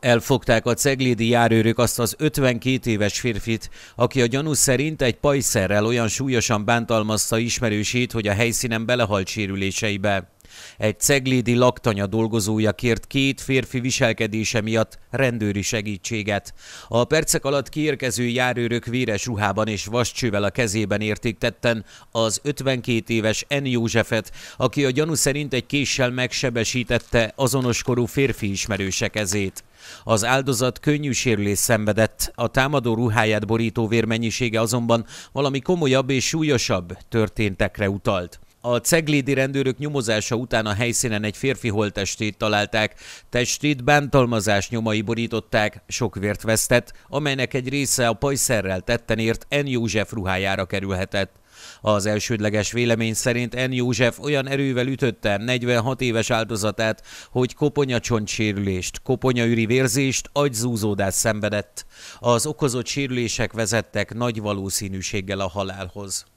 Elfogták a ceglédi járőrök azt az 52 éves férfit, aki a gyanús szerint egy pajszerrel olyan súlyosan bántalmazta ismerősét, hogy a helyszínen belehalt sérüléseibe. Egy ceglédi laktanya dolgozója kért két férfi viselkedése miatt rendőri segítséget. A percek alatt kiérkező járőrök véres ruhában és vascsővel a kezében érték tetten az 52 éves N. Józsefet, aki a gyanú szerint egy késsel megsebesítette azonos korú férfi ismerőse kezét. Az áldozat könnyű sérülés szenvedett, a támadó ruháját borító vérmennyisége azonban valami komolyabb és súlyosabb történtekre utalt. A ceglédi rendőrök nyomozása után a helyszínen egy férfi holttestét találták. Testét bántalmazás nyomai borították, sok vért vesztett, amelynek egy része a pajszerrel tetten ért N. József ruhájára kerülhetett. Az elsődleges vélemény szerint N. József olyan erővel ütötte 46 éves áldozatát, hogy koponyacsontsérülést, koponyaüri vérzést, agyzúzódást szenvedett. Az okozott sérülések vezettek nagy valószínűséggel a halálhoz.